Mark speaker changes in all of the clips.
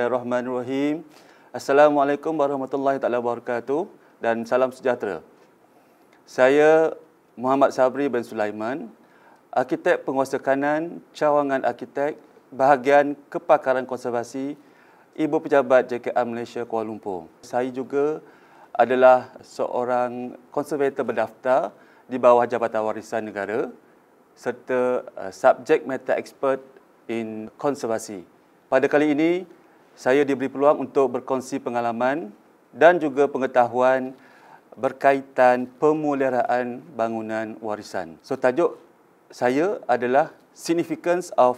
Speaker 1: Bismillahirrahmanirrahim. Assalamualaikum warahmatullahi taala wabarakatuh dan salam sejahtera. Saya Muhammad Sabri bin Sulaiman, arkitek penguasa kanan cawangan arkitek bahagian kepakaran konservasi Ibu Pejabat JKR Malaysia Kuala Lumpur. Saya juga adalah seorang konservator berdaftar di bawah Jabatan Warisan Negara serta uh, subjek matter expert in konservasi. Pada kali ini, saya diberi peluang untuk berkongsi pengalaman dan juga pengetahuan berkaitan pemuliharaan bangunan warisan. So tajuk saya adalah Significance of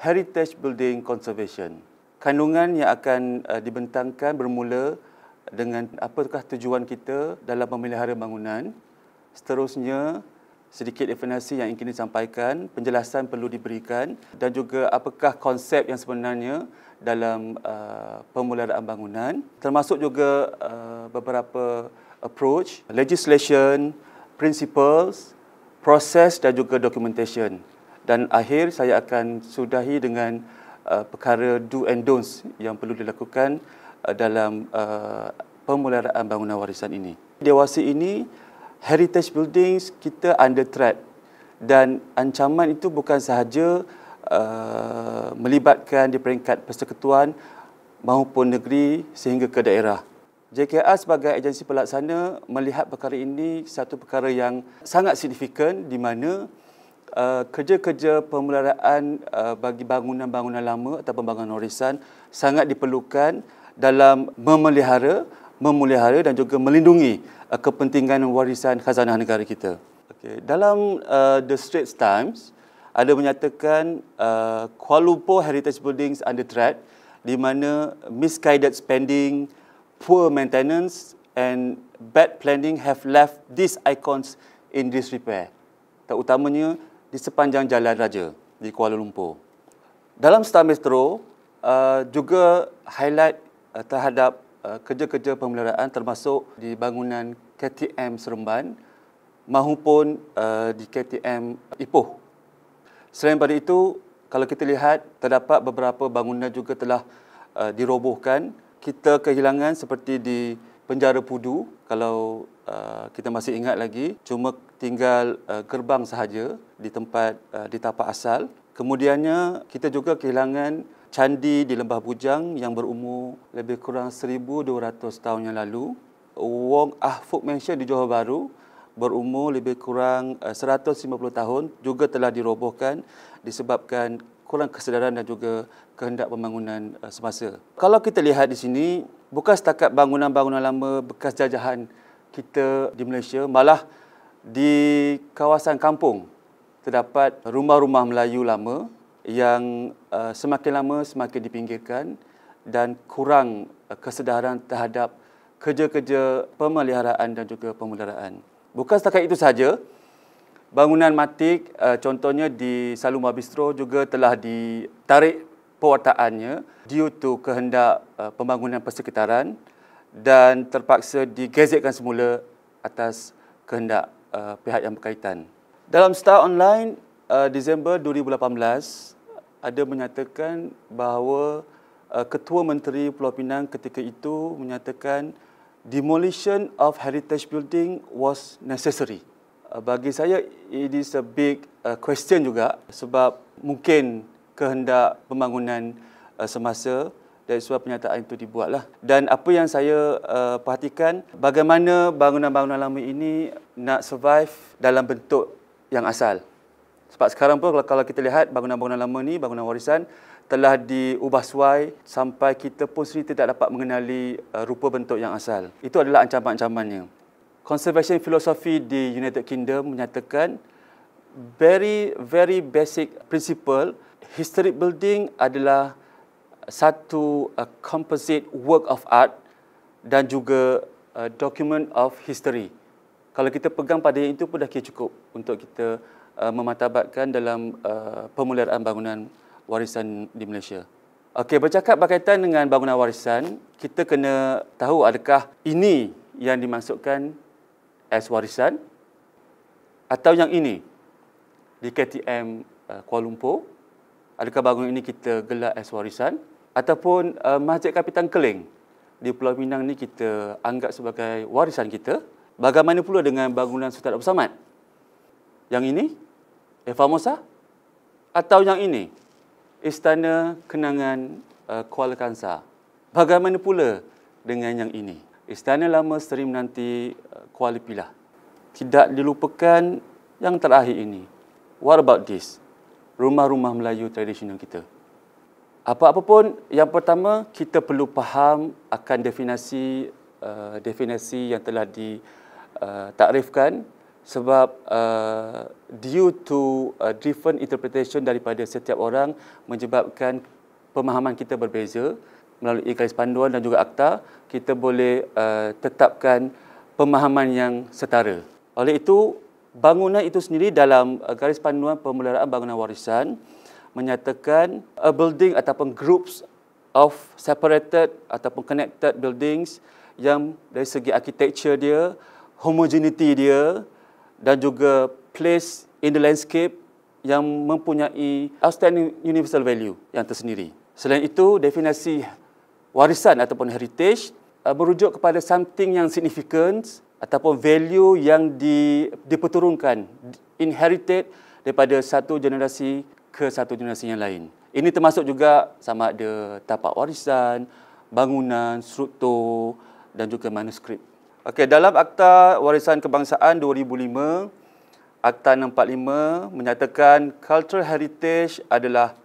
Speaker 1: Heritage Building Conservation. Kandungan yang akan eh, dibentangkan bermula dengan apakah tujuan kita dalam memelihara bangunan. Seterusnya sedikit definisi yang ingin disampaikan, penjelasan perlu diberikan dan juga apakah konsep yang sebenarnya dalam uh, pemuliharaan bangunan termasuk juga uh, beberapa approach legislation principles proses dan juga documentation dan akhir saya akan sudahi dengan uh, perkara do and don'ts yang perlu dilakukan uh, dalam uh, pemuliharaan bangunan warisan ini dewasa ini heritage buildings kita under threat dan ancaman itu bukan sahaja Uh, melibatkan di peringkat persekutuan maupun negeri sehingga ke daerah. JKR sebagai agensi pelaksana melihat perkara ini satu perkara yang sangat signifikan di mana uh, kerja-kerja pemeliharaan uh, bagi bangunan-bangunan lama atau pembangunan warisan sangat diperlukan dalam memelihara, memulihara dan juga melindungi uh, kepentingan warisan khazanah negara kita. Okay. Dalam uh, The Straits Times, uh, ada menyatakan uh, Kuala Lumpur Heritage Buildings under threat di mana misguided spending, poor maintenance and bad planning have left these icons in disrepair. Terutamanya di sepanjang jalan raja di Kuala Lumpur. Dalam Star Metro, uh, juga highlight uh, terhadap uh, kerja-kerja pemeliharaan termasuk di bangunan KTM Seremban maupun uh, di KTM Ipoh. Selain daripada itu, kalau kita lihat terdapat beberapa bangunan juga telah uh, dirobohkan. Kita kehilangan seperti di Penjara Pudu kalau uh, kita masih ingat lagi, cuma tinggal uh, gerbang sahaja di tempat uh, di tapak asal. Kemudiannya kita juga kehilangan candi di Lembah Bujang yang berumur lebih kurang 1200 tahun yang lalu. Wong Ah Fuk Mansion di Johor Bahru berumur lebih kurang 150 eh, tahun juga telah dirobohkan disebabkan kurang kesedaran dan juga kehendak pembangunan eh, semasa. Kalau kita lihat di sini, bukan setakat bangunan-bangunan lama bekas jajahan kita di Malaysia, malah di kawasan kampung terdapat rumah-rumah Melayu lama yang eh, semakin lama semakin dipinggirkan dan kurang kesedaran terhadap kerja-kerja pemeliharaan dan juga pemeliharaan. Bukan setakat itu sahaja, bangunan matik eh, contohnya di Saluma Bistro juga telah ditarik pewartaannya due to kehendak eh, pembangunan persekitaran dan terpaksa digezekkan semula atas kehendak eh, pihak yang berkaitan. Dalam Star Online, Disember 2018 ada menyatakan bahawa Ketua Menteri Pulau Pinang ketika itu menyatakan demolition of heritage building was necessary. Uh, bagi saya, it is a big uh, question juga sebab mungkin kehendak pembangunan uh, semasa dari why penyataan itu dibuatlah. Dan apa yang saya uh, perhatikan, bagaimana bangunan-bangunan lama ini nak survive dalam bentuk yang asal. Sebab sekarang pun kalau kita lihat bangunan-bangunan lama ni, bangunan warisan, telah diubah suai sampai kita pun sendiri tidak dapat mengenali uh, rupa bentuk yang asal. Itu adalah ancaman-ancamannya. Conservation philosophy di United Kingdom menyatakan very very basic principle historic building adalah satu a uh, composite work of art dan juga a uh, document of history. Kalau kita pegang pada yang itu pun dah cukup untuk kita uh, mematabatkan dalam uh, pemuliharaan bangunan warisan di Malaysia. Okey, bercakap berkaitan dengan bangunan warisan, kita kena tahu adakah ini yang dimasukkan as warisan atau yang ini di KTM eh, Kuala Lumpur. Adakah bangunan ini kita gelar as warisan ataupun eh, Masjid Kapitan Keling di Pulau Pinang ni kita anggap sebagai warisan kita. Bagaimana pula dengan bangunan Sultan Abdul Samad? Yang ini? Eh, Famosa? Atau yang ini? Istana Kenangan uh, Kuala Kangsar. Bagaimana pula dengan yang ini? Istana Lama Seri Menanti uh, Kuala Pilah. Tidak dilupakan yang terakhir ini. What about this? Rumah-rumah Melayu tradisional kita. Apa-apa pun, yang pertama kita perlu faham akan definisi uh, definisi yang telah ditakrifkan uh, sebab uh, due to uh, different interpretation daripada setiap orang menyebabkan pemahaman kita berbeza melalui garis panduan dan juga akta kita boleh uh, tetapkan pemahaman yang setara oleh itu bangunan itu sendiri dalam uh, garis panduan pemeliharaan bangunan warisan menyatakan a building ataupun groups of separated ataupun connected buildings yang dari segi architecture dia homogeneity dia dan juga place in the landscape yang mempunyai outstanding universal value yang tersendiri. Selain itu, definisi warisan ataupun heritage uh, merujuk kepada something yang significant ataupun value yang di, dipeturunkan, inherited daripada satu generasi ke satu generasi yang lain. Ini termasuk juga sama ada tapak warisan, bangunan, struktur dan juga manuskrip. Okey, dalam Akta Warisan Kebangsaan 2005, Akta 645 menyatakan cultural heritage adalah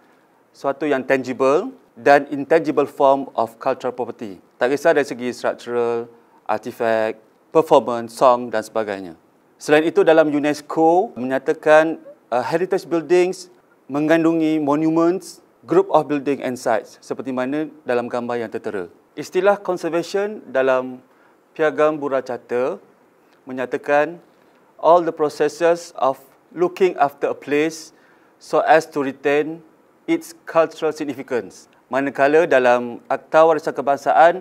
Speaker 1: suatu yang tangible dan intangible form of cultural property. Tak kisah dari segi structural, artifact, performance, song dan sebagainya. Selain itu, dalam UNESCO menyatakan uh, heritage buildings mengandungi monuments, group of building and sites seperti mana dalam gambar yang tertera. Istilah conservation dalam Piagam Bura Chata menyatakan all the processes of looking after a place so as to retain its cultural significance. Manakala dalam Akta Warisan Kebangsaan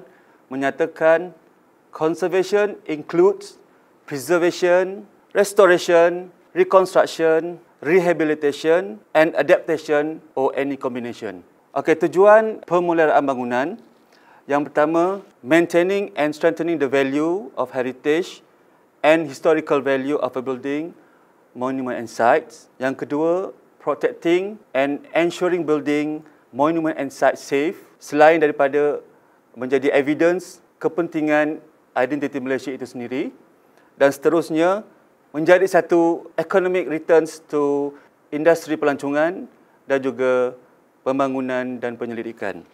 Speaker 1: menyatakan conservation includes preservation, restoration, reconstruction, rehabilitation and adaptation or any combination. Okey, tujuan pemuliharaan bangunan yang pertama maintaining and strengthening the value of heritage and historical value of a building, monument and sites. Yang kedua, protecting and ensuring building, monument and sites safe. Selain daripada menjadi evidence kepentingan identiti Malaysia itu sendiri dan seterusnya menjadi satu economic returns to industri pelancongan dan juga pembangunan dan penyelidikan.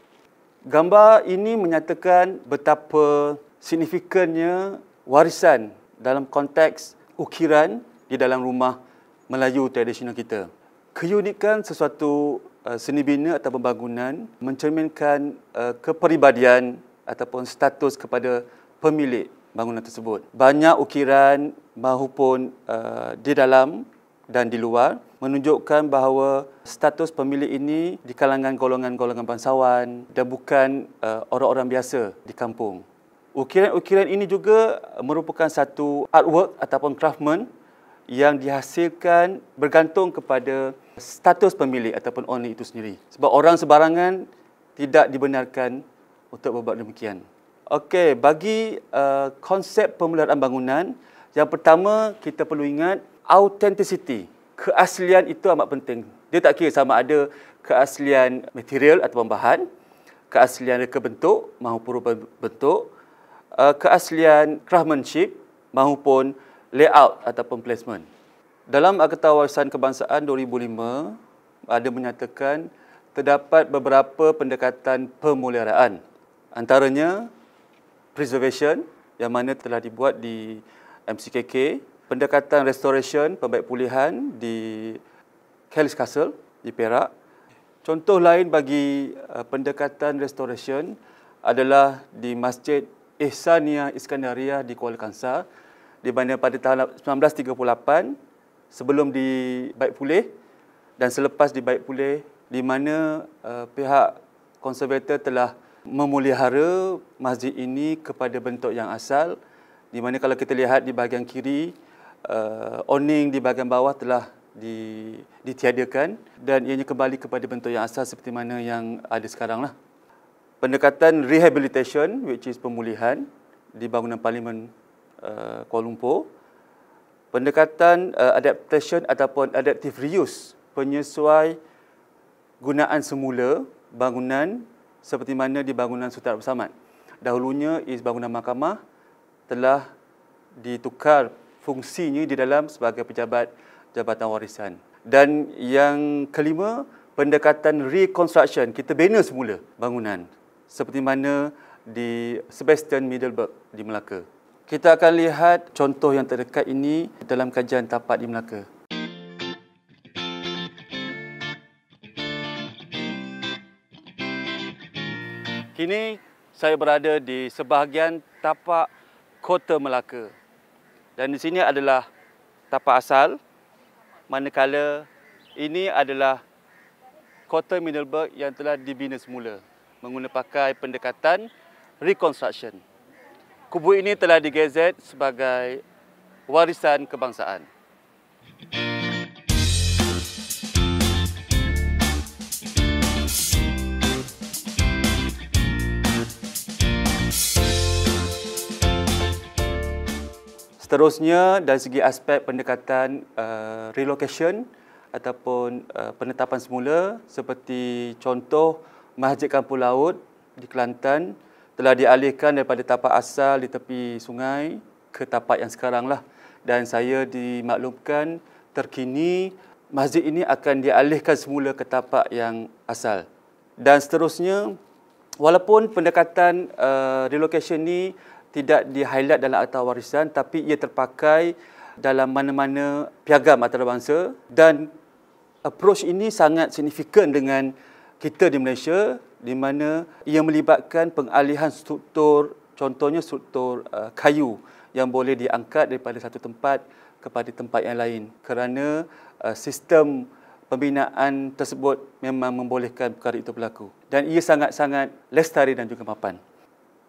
Speaker 1: Gambar ini menyatakan betapa signifikannya warisan dalam konteks ukiran di dalam rumah Melayu tradisional kita. Keunikan sesuatu eh, seni bina atau pembangunan mencerminkan eh, keperibadian ataupun status kepada pemilik bangunan tersebut. Banyak ukiran maupun eh, di dalam dan di luar menunjukkan bahawa status pemilik ini di kalangan golongan-golongan bangsawan dan bukan uh, orang-orang biasa di kampung. Ukiran-ukiran ini juga merupakan satu artwork ataupun craftsman yang dihasilkan bergantung kepada status pemilik ataupun owner itu sendiri. Sebab orang sebarangan tidak dibenarkan untuk berbuat demikian. Okey, bagi uh, konsep pemeliharaan bangunan, yang pertama kita perlu ingat authenticity keaslian itu amat penting. Dia tak kira sama ada keaslian material atau bahan, keaslian reka bentuk maupun bentuk, uh, keaslian craftsmanship maupun layout ataupun placement. Dalam Akta Warisan Kebangsaan 2005, ada menyatakan terdapat beberapa pendekatan pemuliharaan. Antaranya, preservation yang mana telah dibuat di MCKK pendekatan restoration, pulihan di Kellys Castle di Perak. Contoh lain bagi uh, pendekatan restoration adalah di Masjid Ihsaniyah Iskandariah di Kuala Kangsar di mana pada tahun 1938 sebelum dibaik pulih dan selepas dibaik pulih di mana uh, pihak konservator telah memulihara masjid ini kepada bentuk yang asal di mana kalau kita lihat di bahagian kiri uh, awning di bahagian bawah telah di, ditiadakan dan ianya kembali kepada bentuk yang asal seperti mana yang ada sekarang lah. Pendekatan rehabilitation which is pemulihan di bangunan Parlimen uh, Kuala Lumpur. Pendekatan uh, adaptation ataupun adaptive reuse penyesuai gunaan semula bangunan seperti mana di bangunan Sultan Abdul Samad. Dahulunya is bangunan mahkamah telah ditukar fungsinya di dalam sebagai pejabat Jabatan Warisan. Dan yang kelima, pendekatan reconstruction. Kita bina semula bangunan seperti mana di Sebastian Middleburg di Melaka. Kita akan lihat contoh yang terdekat ini dalam kajian tapak di Melaka. Kini saya berada di sebahagian tapak Kota Melaka dan di sini adalah tapak asal manakala ini adalah kota Middleburg yang telah dibina semula menggunakan pendekatan reconstruction. Kubu ini telah digazet sebagai warisan kebangsaan. Thank you. Seterusnya dari segi aspek pendekatan uh, relocation ataupun uh, penetapan semula seperti contoh Masjid Kampung Laut di Kelantan telah dialihkan daripada tapak asal di tepi sungai ke tapak yang sekaranglah dan saya dimaklumkan terkini masjid ini akan dialihkan semula ke tapak yang asal. Dan seterusnya walaupun pendekatan uh, relocation ini tidak di-highlight dalam akta warisan tapi ia terpakai dalam mana-mana piagam antarabangsa dan approach ini sangat signifikan dengan kita di Malaysia di mana ia melibatkan pengalihan struktur contohnya struktur uh, kayu yang boleh diangkat daripada satu tempat kepada tempat yang lain kerana uh, sistem pembinaan tersebut memang membolehkan perkara itu berlaku dan ia sangat-sangat lestari dan juga mapan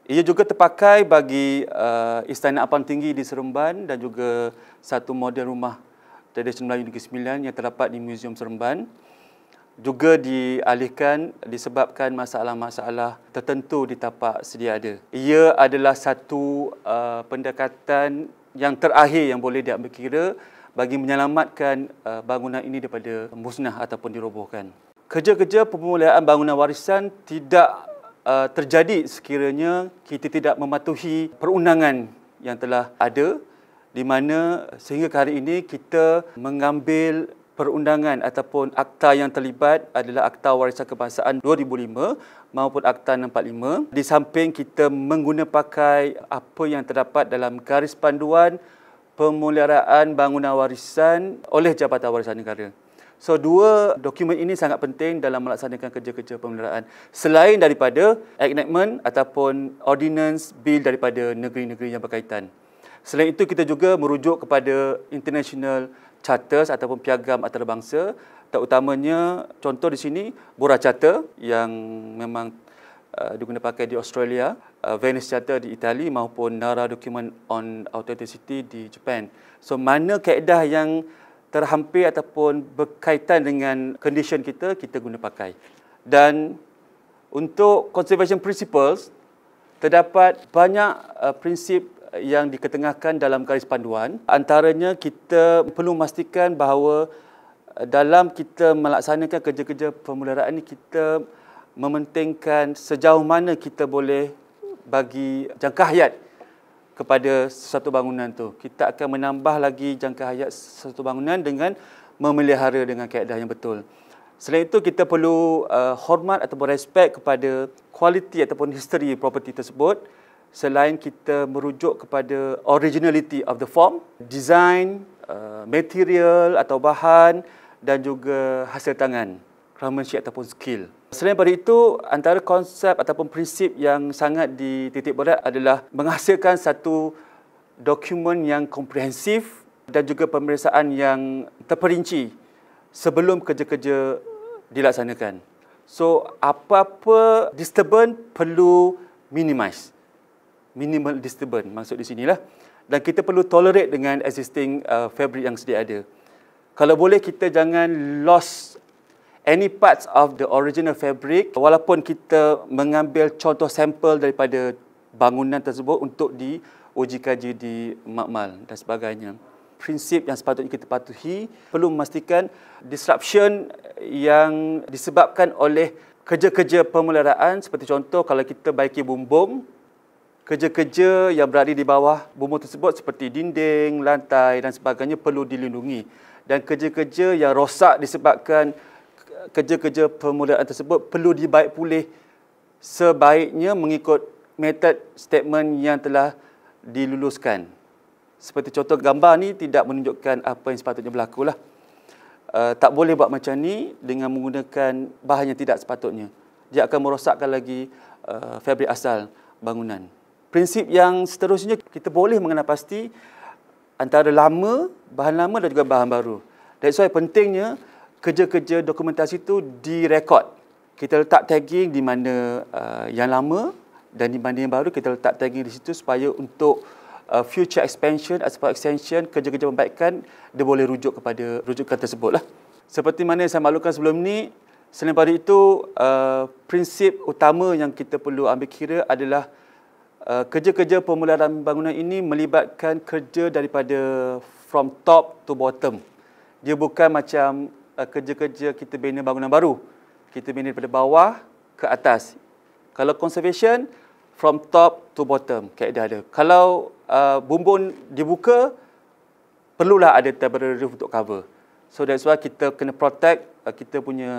Speaker 1: ia juga terpakai bagi uh, istana Apang Tinggi di Seremban dan juga satu model rumah tradisional Melayu Negeri Sembilan yang terdapat di Museum Seremban. Juga dialihkan disebabkan masalah-masalah tertentu di tapak sedia ada. Ia adalah satu uh, pendekatan yang terakhir yang boleh diambil kira bagi menyelamatkan uh, bangunan ini daripada musnah ataupun dirobohkan. Kerja-kerja pemulihan bangunan warisan tidak uh, terjadi sekiranya kita tidak mematuhi perundangan yang telah ada di mana sehingga ke hari ini kita mengambil perundangan ataupun akta yang terlibat adalah Akta Warisan Kebangsaan 2005 maupun Akta 645 di samping kita menggunapakai apa yang terdapat dalam garis panduan pemuliharaan bangunan warisan oleh Jabatan Warisan Negara. So dua dokumen ini sangat penting dalam melaksanakan kerja-kerja pemeliharaan selain daripada enactment ataupun ordinance bill daripada negeri-negeri yang berkaitan. Selain itu kita juga merujuk kepada international charters ataupun piagam antarabangsa terutamanya contoh di sini Bora Charter yang memang uh, pakai di Australia, uh, Venice Charter di Itali maupun Nara Document on Authenticity di Jepun. So mana kaedah yang terhampir ataupun berkaitan dengan condition kita kita guna pakai. Dan untuk conservation principles terdapat banyak uh, prinsip uh, yang diketengahkan dalam garis panduan. Antaranya kita perlu memastikan bahawa uh, dalam kita melaksanakan kerja-kerja pemeliharaan ini kita mementingkan sejauh mana kita boleh bagi jangka hayat kepada satu bangunan tu. Kita akan menambah lagi jangka hayat satu bangunan dengan memelihara dengan kaedah yang betul. Selain itu kita perlu uh, hormat ataupun respect kepada kualiti ataupun history property tersebut selain kita merujuk kepada originality of the form, design, uh, material atau bahan dan juga hasil tangan craftsmanship ataupun skill. Selain daripada itu, antara konsep ataupun prinsip yang sangat dititik berat adalah menghasilkan satu dokumen yang komprehensif dan juga pemeriksaan yang terperinci sebelum kerja-kerja dilaksanakan. So, apa-apa disturbance perlu minimize. Minimal disturbance maksud di sinilah. Dan kita perlu tolerate dengan existing uh, fabric yang sedia ada. Kalau boleh, kita jangan lost any parts of the original fabric walaupun kita mengambil contoh sampel daripada bangunan tersebut untuk diuji kaji di makmal dan sebagainya prinsip yang sepatutnya kita patuhi perlu memastikan disruption yang disebabkan oleh kerja-kerja pemeliharaan seperti contoh kalau kita baiki bumbung kerja-kerja yang berada di bawah bumbung tersebut seperti dinding, lantai dan sebagainya perlu dilindungi dan kerja-kerja yang rosak disebabkan kerja-kerja permulaan tersebut perlu dibaik pulih sebaiknya mengikut method statement yang telah diluluskan. Seperti contoh gambar ni tidak menunjukkan apa yang sepatutnya berlaku lah. Uh, tak boleh buat macam ni dengan menggunakan bahan yang tidak sepatutnya. Dia akan merosakkan lagi uh, eh, fabrik asal bangunan. Prinsip yang seterusnya kita boleh mengenal pasti antara lama, bahan lama dan juga bahan baru. That's why pentingnya kerja-kerja dokumentasi itu direkod. Kita letak tagging di mana uh, yang lama dan di mana yang baru kita letak tagging di situ supaya untuk uh, future expansion atau extension kerja-kerja pembaikan dia boleh rujuk kepada rujukan tersebut. Lah. Seperti mana saya maklumkan sebelum ini, selain daripada itu, uh, prinsip utama yang kita perlu ambil kira adalah uh, kerja-kerja pemulaan bangunan ini melibatkan kerja daripada from top to bottom. Dia bukan macam Uh, kerja-kerja kita bina bangunan baru. Kita bina daripada bawah ke atas. Kalau conservation, from top to bottom. Kaedah ada. Kalau uh, bumbung dibuka, perlulah ada temporary roof untuk cover. So that's why kita kena protect uh, kita punya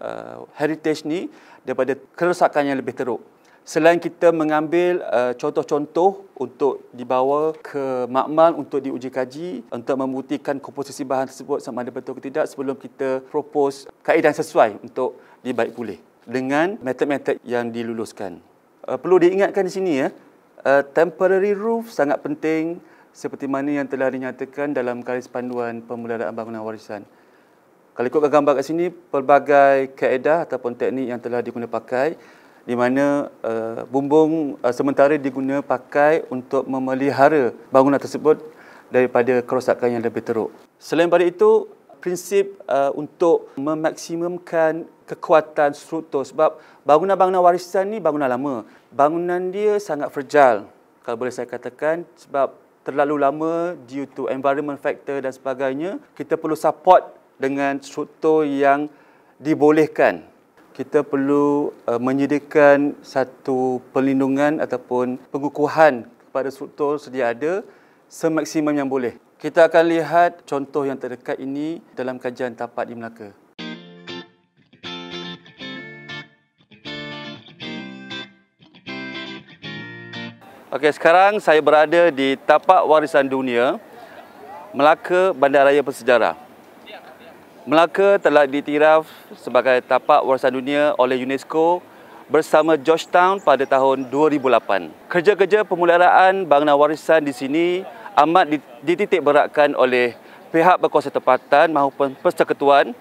Speaker 1: uh, heritage ni daripada kerosakan yang lebih teruk. Selain kita mengambil eh, contoh-contoh untuk dibawa ke makmal untuk diuji kaji untuk membuktikan komposisi bahan tersebut sama ada betul atau tidak sebelum kita propose kaedah sesuai untuk dibaik pulih dengan method-method yang diluluskan. Eh, perlu diingatkan di sini ya, eh, temporary roof sangat penting seperti mana yang telah dinyatakan dalam garis panduan pemulihan bangunan warisan. Kalau ikutkan gambar kat sini, pelbagai kaedah ataupun teknik yang telah digunakan pakai di mana uh, bumbung uh, sementara diguna pakai untuk memelihara bangunan tersebut daripada kerosakan yang lebih teruk. Selain daripada itu, prinsip uh, untuk memaksimumkan kekuatan struktur sebab bangunan-bangunan warisan ni bangunan lama. Bangunan dia sangat fragile kalau boleh saya katakan sebab terlalu lama due to environment factor dan sebagainya, kita perlu support dengan struktur yang dibolehkan kita perlu uh, menyediakan satu perlindungan ataupun pengukuhan kepada struktur sedia ada semaksimum yang boleh. Kita akan lihat contoh yang terdekat ini dalam kajian tapak di Melaka. Okey, sekarang saya berada di Tapak Warisan Dunia Melaka Bandaraya Bersejarah. Melaka telah ditiraf sebagai tapak warisan dunia oleh UNESCO bersama Georgetown pada tahun 2008. Kerja-kerja pemuliharaan bangunan warisan di sini amat dititik beratkan oleh pihak berkuasa tempatan maupun persekutuan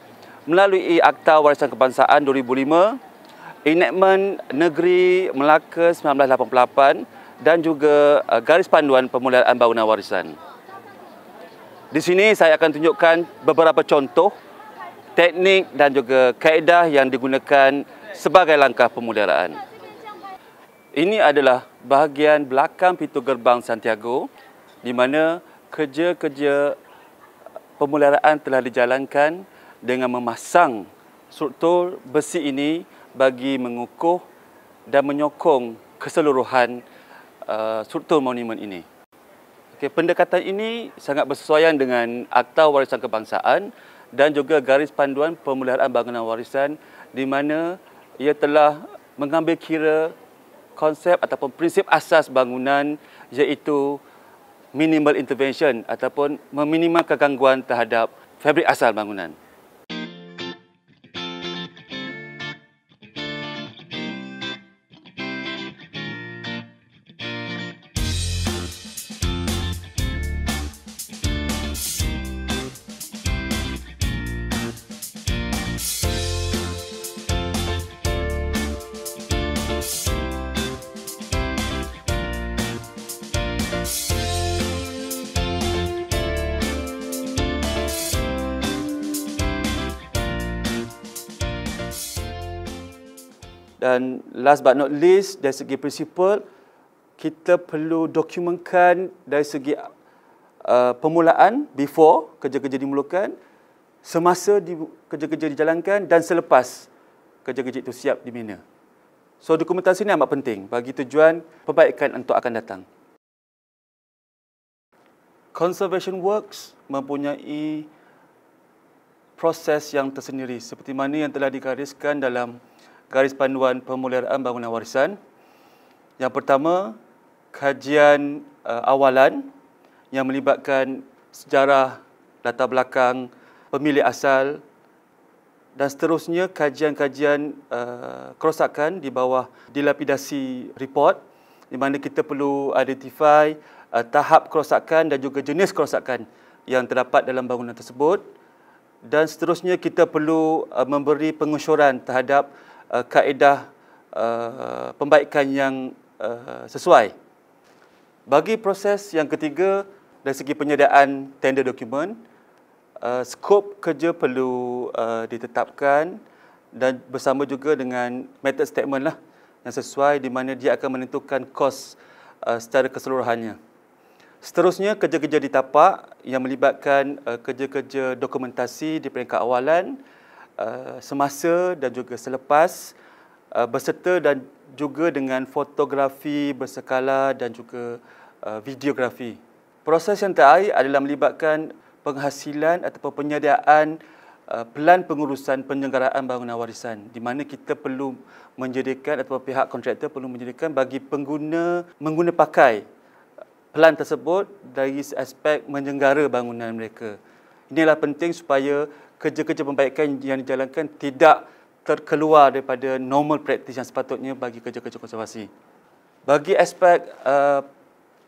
Speaker 1: melalui Akta Warisan Kebangsaan 2005, Enactment Negeri Melaka 1988 dan juga eh, Garis Panduan Pemuliharaan Bangunan Warisan. Di sini saya akan tunjukkan beberapa contoh teknik dan juga kaedah yang digunakan sebagai langkah pemuliharaan. Ini adalah bahagian belakang pintu gerbang Santiago di mana kerja-kerja pemuliharaan telah dijalankan dengan memasang struktur besi ini bagi mengukuh dan menyokong keseluruhan uh, struktur monumen ini. Okay, pendekatan ini sangat bersesuaian dengan Akta Warisan Kebangsaan dan juga garis panduan pemeliharaan bangunan warisan di mana ia telah mengambil kira konsep ataupun prinsip asas bangunan iaitu minimal intervention ataupun meminimalkan gangguan terhadap fabrik asal bangunan. Dan last but not least, dari segi prinsipal, kita perlu dokumenkan dari segi uh, permulaan, before kerja-kerja dimulakan, semasa di, kerja-kerja dijalankan dan selepas kerja-kerja itu siap dibina. So dokumentasi ini amat penting bagi tujuan perbaikan untuk akan datang. Conservation Works mempunyai proses yang tersendiri seperti mana yang telah digariskan dalam garis panduan pemuliharaan bangunan warisan. Yang pertama, kajian uh, awalan yang melibatkan sejarah latar belakang pemilik asal dan seterusnya kajian-kajian uh, kerosakan di bawah dilapidasi report di mana kita perlu identify uh, tahap kerosakan dan juga jenis kerosakan yang terdapat dalam bangunan tersebut dan seterusnya kita perlu uh, memberi pengusuran terhadap uh, kaedah uh, pembaikan yang uh, sesuai. Bagi proses yang ketiga dari segi penyediaan tender dokumen, uh, skop kerja perlu uh, ditetapkan dan bersama juga dengan method statement lah yang sesuai di mana dia akan menentukan kos uh, secara keseluruhannya. Seterusnya kerja-kerja di tapak yang melibatkan uh, kerja-kerja dokumentasi di peringkat awalan Eh, semasa dan juga selepas uh, berserta dan juga dengan fotografi berskala dan juga uh, videografi. Proses yang terakhir adalah melibatkan penghasilan atau penyediaan pelan pengurusan penyenggaraan bangunan warisan di mana kita perlu menjadikan atau pihak kontraktor perlu menjadikan bagi pengguna mengguna pakai pelan tersebut dari aspek menyenggara bangunan mereka. Inilah penting supaya kerja-kerja pembaikan yang dijalankan tidak terkeluar daripada normal practice yang sepatutnya bagi kerja-kerja konservasi. Bagi aspek uh,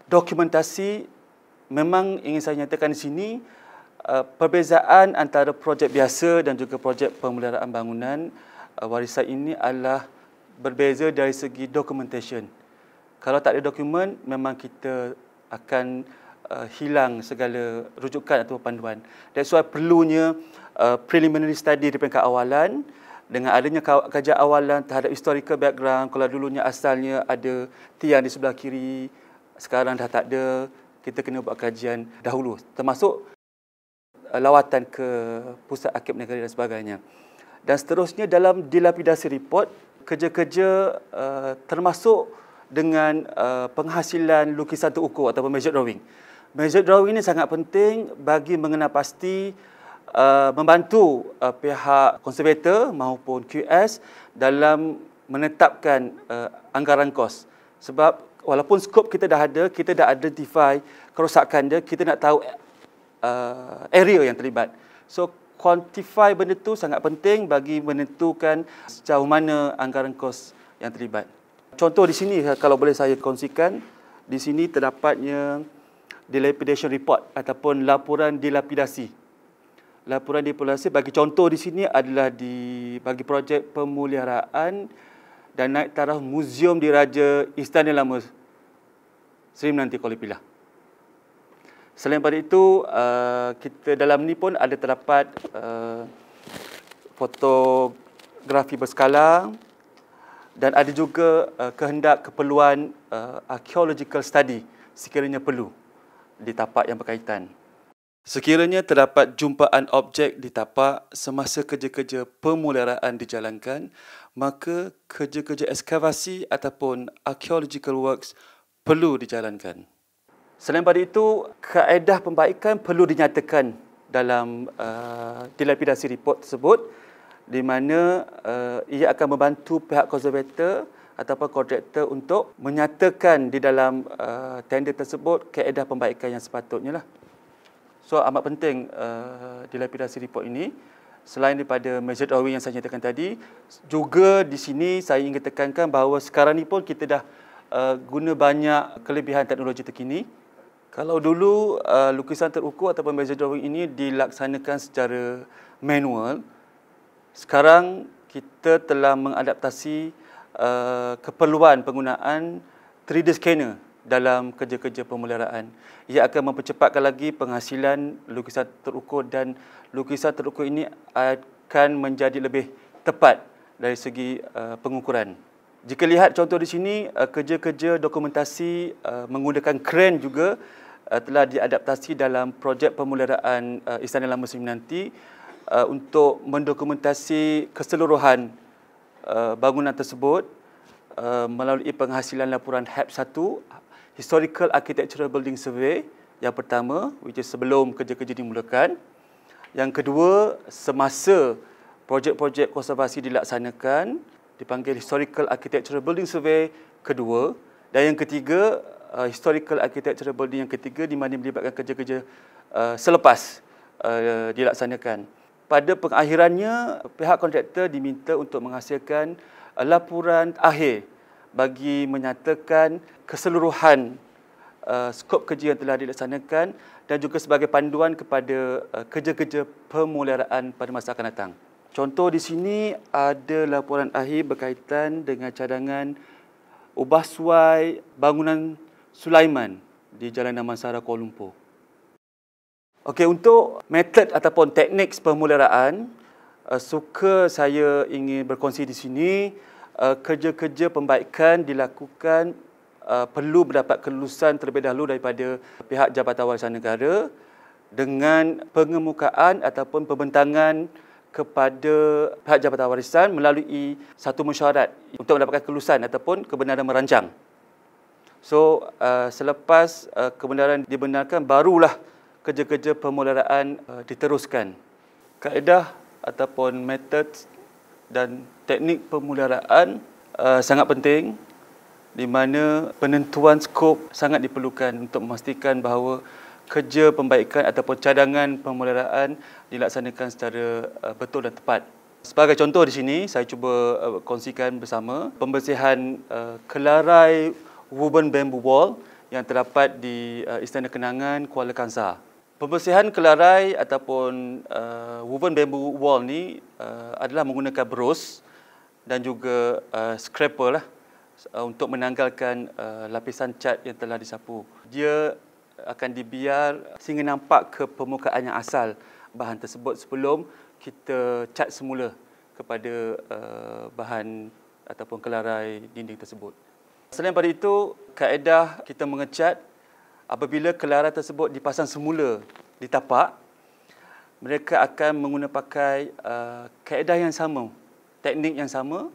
Speaker 1: dokumentasi, memang ingin saya nyatakan di sini uh, perbezaan antara projek biasa dan juga projek pemeliharaan bangunan uh, warisan ini adalah berbeza dari segi dokumentasi. Kalau tak ada dokumen, memang kita akan uh, hilang segala rujukan atau panduan. That's why perlunya uh, preliminary study di peringkat awalan dengan adanya kajian awalan terhadap historical background kalau dulunya asalnya ada tiang di sebelah kiri sekarang dah tak ada kita kena buat kajian dahulu termasuk uh, lawatan ke pusat akib negara dan sebagainya dan seterusnya dalam dilapidasi report kerja-kerja uh, termasuk dengan uh, penghasilan lukisan terukur atau measure drawing Measure drawing ini sangat penting bagi mengenal pasti uh, membantu uh, pihak konservator maupun QS dalam menetapkan uh, anggaran kos. Sebab walaupun skop kita dah ada, kita dah identify kerosakan dia, kita nak tahu uh, area yang terlibat. So quantify benda tu sangat penting bagi menentukan sejauh mana anggaran kos yang terlibat. Contoh di sini kalau boleh saya kongsikan, di sini terdapatnya dilapidation report ataupun laporan dilapidasi. Laporan dilapidasi bagi contoh di sini adalah di bagi projek pemuliharaan dan naik taraf muzium di Raja Istana Lama Sri Menanti Kuala Pilah. Selain pada itu, uh, kita dalam ni pun ada terdapat uh, fotografi berskala dan ada juga uh, kehendak keperluan archaeological study sekiranya perlu di tapak yang berkaitan. Sekiranya terdapat jumpaan objek di tapak semasa kerja-kerja pemuliharaan dijalankan, maka kerja-kerja ekskavasi ataupun archaeological works perlu dijalankan. Selain pada itu, kaedah pembaikan perlu dinyatakan dalam uh, dilapidasi report tersebut di mana uh, ia akan membantu pihak konservator ataupun kontraktor untuk menyatakan di dalam uh, tender tersebut keadaan pembaikan yang sepatutnya lah. So amat penting uh, dilapidasi report ini selain daripada measure drawing yang saya nyatakan tadi juga di sini saya ingin tekankan bahawa sekarang ni pun kita dah uh, guna banyak kelebihan teknologi terkini kalau dulu uh, lukisan terukur ataupun measure drawing ini dilaksanakan secara manual sekarang kita telah mengadaptasi Eh, keperluan penggunaan 3D scanner dalam kerja-kerja pemeliharaan. Ia akan mempercepatkan lagi penghasilan lukisan terukur dan lukisan terukur ini akan menjadi lebih tepat dari segi uh, pengukuran. Jika lihat contoh di sini, uh, kerja-kerja dokumentasi uh, menggunakan kren juga uh, telah diadaptasi dalam projek pemuliharaan uh, Istana Lama Seri nanti uh, untuk mendokumentasi keseluruhan Uh, bangunan tersebut uh, melalui penghasilan laporan HAP e 1 Historical Architectural Building Survey yang pertama which is sebelum kerja-kerja dimulakan yang kedua semasa projek-projek konservasi dilaksanakan dipanggil Historical Architectural Building Survey kedua dan yang ketiga uh, Historical Architectural Building yang ketiga di mana melibatkan kerja-kerja uh, selepas uh, dilaksanakan pada pengakhirannya pihak kontraktor diminta untuk menghasilkan uh, laporan akhir bagi menyatakan keseluruhan uh, skop kerja yang telah dilaksanakan dan juga sebagai panduan kepada uh, kerja-kerja pemuliharaan pada masa akan datang. Contoh di sini ada laporan akhir berkaitan dengan cadangan ubah suai bangunan Sulaiman di Jalan Damansara, Kuala Lumpur. Okey, untuk method ataupun teknik pemuliharaan, uh, eh, suka saya ingin berkongsi di sini uh, kerja-kerja pembaikan dilakukan uh, perlu mendapat kelulusan terlebih dahulu daripada pihak Jabatan Warisan Negara dengan pengemukaan ataupun pembentangan kepada pihak Jabatan Warisan melalui satu mesyuarat untuk mendapatkan kelulusan ataupun kebenaran merancang. So, uh, selepas uh, kebenaran dibenarkan barulah kerja-kerja pemuliharaan uh, diteruskan. Kaedah ataupun method dan teknik pemuliharaan uh, sangat penting di mana penentuan skop sangat diperlukan untuk memastikan bahawa kerja pembaikan ataupun cadangan pemuliharaan dilaksanakan secara uh, betul dan tepat. Sebagai contoh di sini, saya cuba uh, kongsikan bersama pembersihan uh, kelarai Woven Bamboo Wall yang terdapat di uh, Istana Kenangan Kuala Kangsar. Pembersihan kelarai ataupun uh, woven bamboo wall ni uh, adalah menggunakan bros dan juga uh, scraper lah uh, untuk menanggalkan uh, lapisan cat yang telah disapu. Dia akan dibiar sehingga nampak ke permukaan yang asal bahan tersebut sebelum kita cat semula kepada uh, bahan ataupun kelarai dinding tersebut. Selain daripada itu, kaedah kita mengecat apabila kelara tersebut dipasang semula di tapak, mereka akan menggunakan uh, kaedah yang sama, teknik yang sama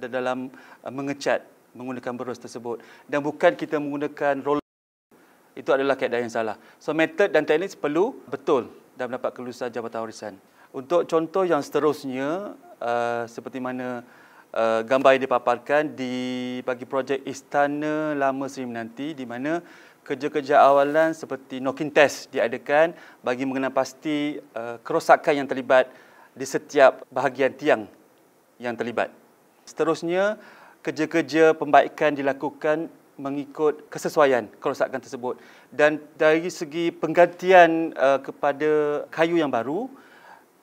Speaker 1: dalam uh, mengecat menggunakan berus tersebut. Dan bukan kita menggunakan roller. Itu adalah kaedah yang salah. So, method dan teknik perlu betul dan mendapat kelulusan Jabatan Warisan. Untuk contoh yang seterusnya, uh, seperti mana uh, gambar yang dipaparkan di bagi projek Istana Lama Sri Menanti di mana kerja-kerja awalan seperti knocking test diadakan bagi mengenal pasti eh, kerosakan yang terlibat di setiap bahagian tiang yang terlibat. Seterusnya, kerja-kerja pembaikan dilakukan mengikut kesesuaian kerosakan tersebut dan dari segi penggantian eh, kepada kayu yang baru,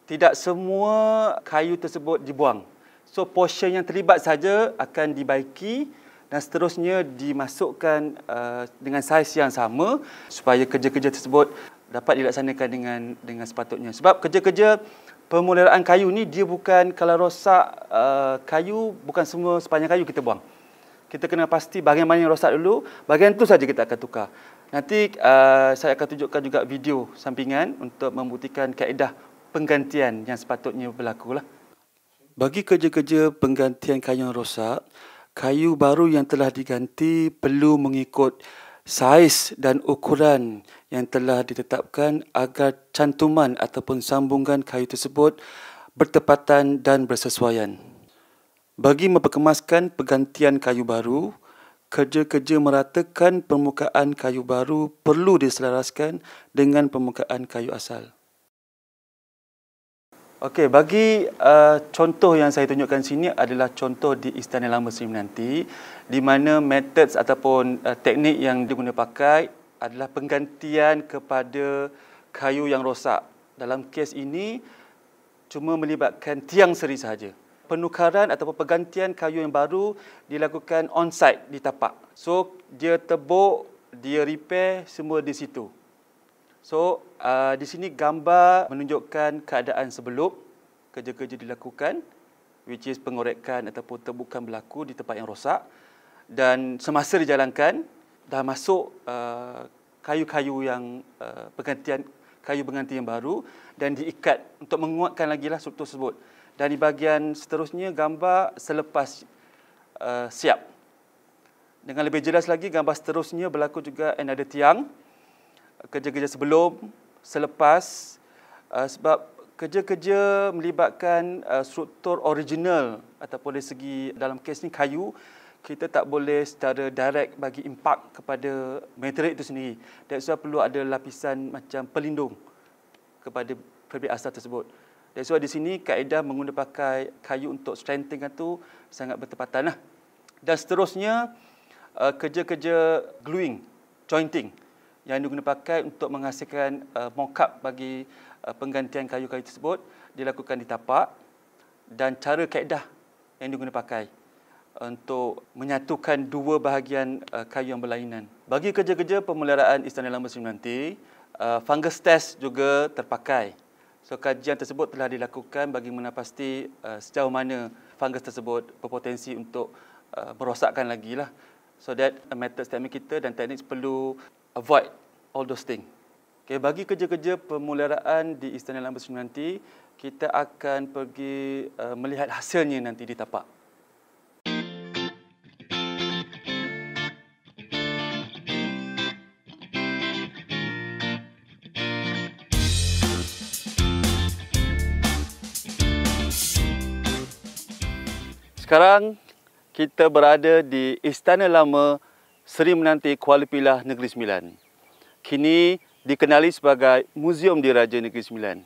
Speaker 1: tidak semua kayu tersebut dibuang. So portion yang terlibat saja akan dibaiki dan seterusnya dimasukkan uh, dengan saiz yang sama supaya kerja-kerja tersebut dapat dilaksanakan dengan dengan sepatutnya sebab kerja-kerja pemuliraan kayu ni dia bukan kalau rosak uh, kayu bukan semua sepanjang kayu kita buang kita kena pasti bahagian mana yang rosak dulu bahagian tu saja kita akan tukar nanti uh, saya akan tunjukkan juga video sampingan untuk membuktikan kaedah penggantian yang sepatutnya berlaku lah bagi kerja-kerja penggantian kayu yang rosak, kayu baru yang telah diganti perlu mengikut saiz dan ukuran yang telah ditetapkan agar cantuman ataupun sambungan kayu tersebut bertepatan dan bersesuaian. Bagi memperkemaskan pergantian kayu baru, kerja-kerja meratakan permukaan kayu baru perlu diselaraskan dengan permukaan kayu asal. Okey, bagi uh, contoh yang saya tunjukkan sini adalah contoh di Istana Lama Sri Menanti di mana methods ataupun uh, teknik yang digunakan pakai adalah penggantian kepada kayu yang rosak. Dalam kes ini cuma melibatkan tiang seri sahaja. Penukaran ataupun penggantian kayu yang baru dilakukan on site di tapak. So dia tebuk, dia repair semua di situ. So uh, di sini gambar menunjukkan keadaan sebelum kerja-kerja dilakukan which is pengorekan ataupun tebukan berlaku di tempat yang rosak dan semasa dijalankan dah masuk uh, kayu-kayu yang uh, pergantian kayu pengganti yang baru dan diikat untuk menguatkan lagi lah struktur tersebut. Dan di bahagian seterusnya gambar selepas uh, siap. Dengan lebih jelas lagi gambar seterusnya berlaku juga another tiang kerja-kerja sebelum, selepas uh, sebab kerja-kerja melibatkan uh, struktur original ataupun dari segi dalam kes ni kayu kita tak boleh secara direct bagi impak kepada material itu sendiri. That's why perlu ada lapisan macam pelindung kepada fabric asal tersebut. That's why di sini kaedah menggunakan pakai kayu untuk strengthening itu sangat bertepatan. Lah. Dan seterusnya, uh, kerja-kerja gluing, jointing yang digunakan pakai untuk menghasilkan uh, mock bagi uh, penggantian kayu-kayu tersebut dilakukan di tapak dan cara kaedah yang digunakan pakai untuk menyatukan dua bahagian uh, kayu yang berlainan. Bagi kerja-kerja pemeliharaan Istana Lama Sri nanti, uh, fungus test juga terpakai. So kajian tersebut telah dilakukan bagi menapasti uh, sejauh mana fungus tersebut berpotensi untuk uh, merosakkan lagi lah. So that uh, method statement kita dan teknik perlu avoid all those things. Okay, bagi kerja-kerja pemuliharaan di Istana Lama Lambus nanti, kita akan pergi uh, melihat hasilnya nanti di tapak. Sekarang kita berada di Istana Lama seri menanti Kuala Pilah Negeri Sembilan. Kini dikenali sebagai Muzium Diraja Negeri Sembilan.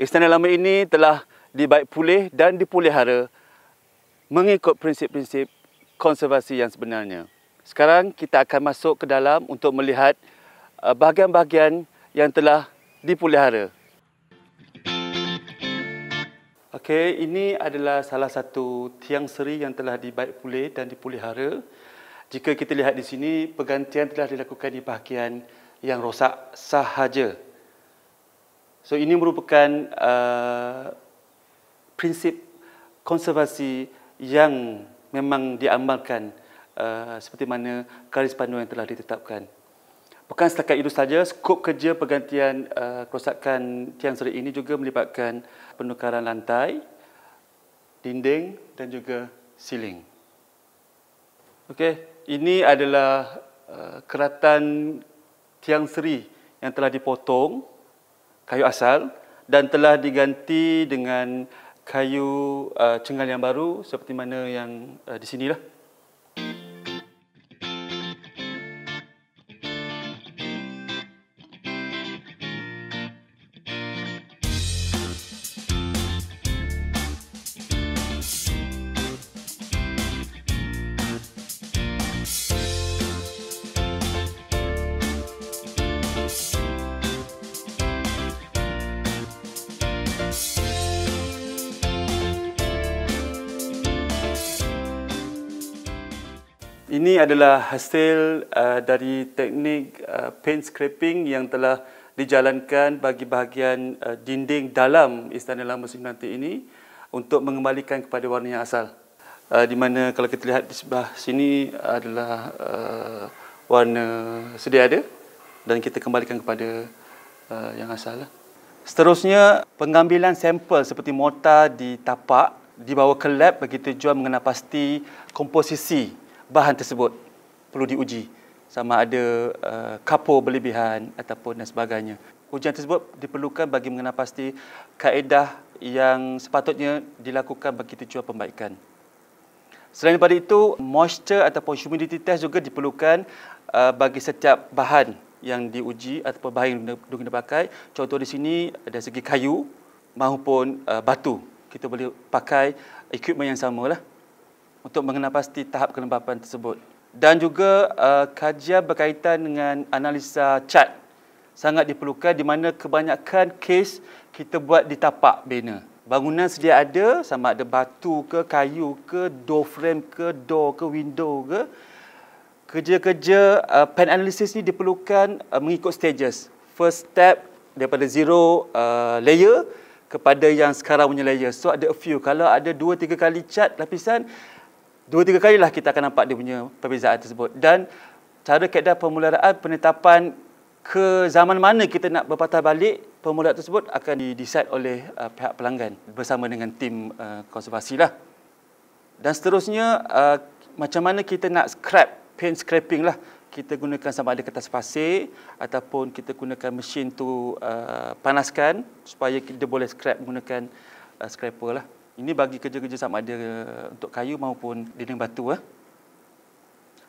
Speaker 1: Istana lama ini telah dibaik pulih dan dipulihara mengikut prinsip-prinsip konservasi yang sebenarnya. Sekarang kita akan masuk ke dalam untuk melihat uh, bahagian-bahagian yang telah dipulihara. Okey, ini adalah salah satu tiang seri yang telah dibaik pulih dan dipulihara. Jika kita lihat di sini, pergantian telah dilakukan di bahagian yang rosak sahaja. So ini merupakan uh, prinsip konservasi yang memang diamalkan uh, seperti mana garis panduan yang telah ditetapkan. Bukan setakat itu saja, skop kerja pergantian uh, kerosakan tiang seri ini juga melibatkan penukaran lantai, dinding dan juga siling. Okey. Ini adalah eh, keratan tiang seri yang telah dipotong kayu asal dan telah diganti dengan kayu eh, cengal yang baru seperti mana yang eh, di sinilah. adalah hasil uh, dari teknik uh, paint scraping yang telah dijalankan bagi bahagian uh, dinding dalam Istana Lama Sinanti ini untuk mengembalikan kepada warna yang asal. Uh, di mana kalau kita lihat di sebelah sini adalah uh, warna sedia ada dan kita kembalikan kepada uh, yang asal. Seterusnya, pengambilan sampel seperti mortar di tapak dibawa ke lab bagi tujuan mengenal pasti komposisi bahan tersebut perlu diuji sama ada uh, kapur berlebihan ataupun dan sebagainya. Ujian tersebut diperlukan bagi mengenal pasti kaedah yang sepatutnya dilakukan bagi tujuan pembaikan. Selain daripada itu, moisture ataupun humidity test juga diperlukan uh, bagi setiap bahan yang diuji ataupun bahan yang digunakan. pakai. Contoh di sini ada segi kayu maupun uh, batu. Kita boleh pakai equipment yang samalah. lah untuk mengenal pasti tahap kelembapan tersebut. Dan juga uh, kajian berkaitan dengan analisa cat sangat diperlukan di mana kebanyakan kes kita buat di tapak bina. Bangunan sedia ada sama ada batu ke kayu ke door frame ke door ke window ke kerja-kerja uh, pen analysis ni diperlukan uh, mengikut stages. First step daripada zero uh, layer kepada yang sekarang punya layer. So ada a few. Kalau ada dua tiga kali cat lapisan dua tiga kali lah kita akan nampak dia punya perbezaan tersebut dan cara kaedah pemulaan penetapan ke zaman mana kita nak berpatah balik pemulaan tersebut akan di decide oleh uh, pihak pelanggan bersama dengan tim uh, konservasi lah dan seterusnya uh, macam mana kita nak scrap paint scraping lah kita gunakan sama ada kertas pasir ataupun kita gunakan mesin tu uh, panaskan supaya dia boleh scrap menggunakan uh, scraper lah ini bagi kerja-kerja sama ada eh, untuk kayu maupun dinding batu. Eh.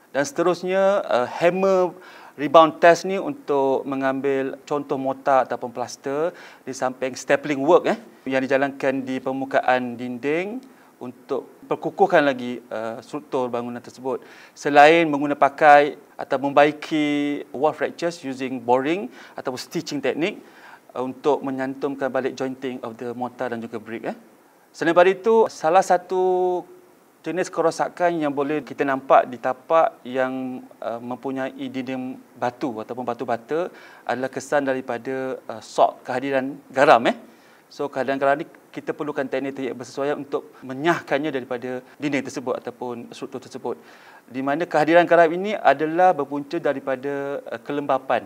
Speaker 1: Dan seterusnya, uh, hammer rebound test ni untuk mengambil contoh mortar ataupun plaster di samping stapling work eh, yang dijalankan di permukaan dinding untuk perkukuhkan lagi uh, struktur bangunan tersebut. Selain menggunakan pakai atau membaiki wall fractures using boring ataupun stitching teknik uh, untuk menyantumkan balik jointing of the mortar dan juga brick. Eh. Selain daripada itu, salah satu jenis kerosakan yang boleh kita nampak di tapak yang uh, mempunyai dinding batu ataupun batu bata adalah kesan daripada uh, salt, kehadiran garam. Eh. So kehadiran garam ini kita perlukan teknik-teknik bersesuaian untuk menyahkannya daripada dinding tersebut ataupun struktur tersebut. Di mana kehadiran garam ini adalah berpunca daripada uh, kelembapan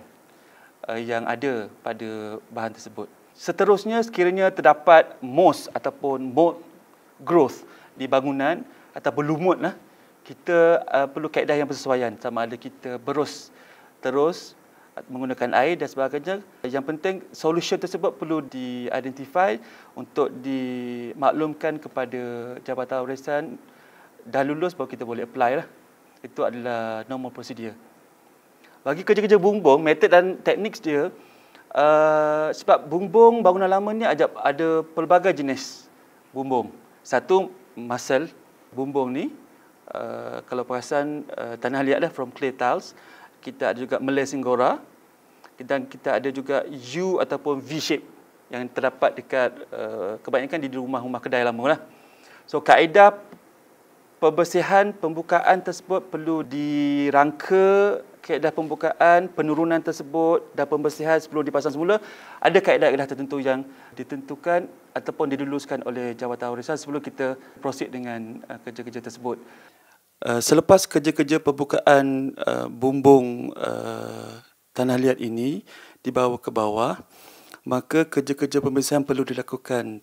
Speaker 1: uh, yang ada pada bahan tersebut. Seterusnya sekiranya terdapat moss ataupun mold growth di bangunan atau berlumut lah, kita uh, perlu kaedah yang persesuaian sama ada kita berus terus uh, menggunakan air dan sebagainya. Yang penting solution tersebut perlu diidentifikasi untuk dimaklumkan kepada Jabatan Warisan dah lulus baru kita boleh apply lah. Itu adalah normal procedure. Bagi kerja-kerja bumbung, method dan teknik dia Uh, sebab bumbung bangunan lama ni ada, ada pelbagai jenis bumbung. Satu, muscle bumbung ni. Uh, kalau perasan uh, tanah liat lah from clay tiles. Kita ada juga Malay singgora. Dan kita ada juga U ataupun V shape yang terdapat dekat uh, kebanyakan di rumah-rumah kedai lama lah. So, kaedah pembersihan pembukaan tersebut perlu dirangka kaedah pembukaan penurunan tersebut dan pembersihan sebelum dipasang semula ada kaedah-kaedah tertentu yang ditentukan ataupun diluluskan oleh Jabatan Urusan sebelum kita proceed dengan uh, kerja-kerja tersebut Uh, selepas kerja-kerja pembukaan uh, bumbung uh, tanah liat ini dibawa ke bawah, maka kerja-kerja pembersihan perlu dilakukan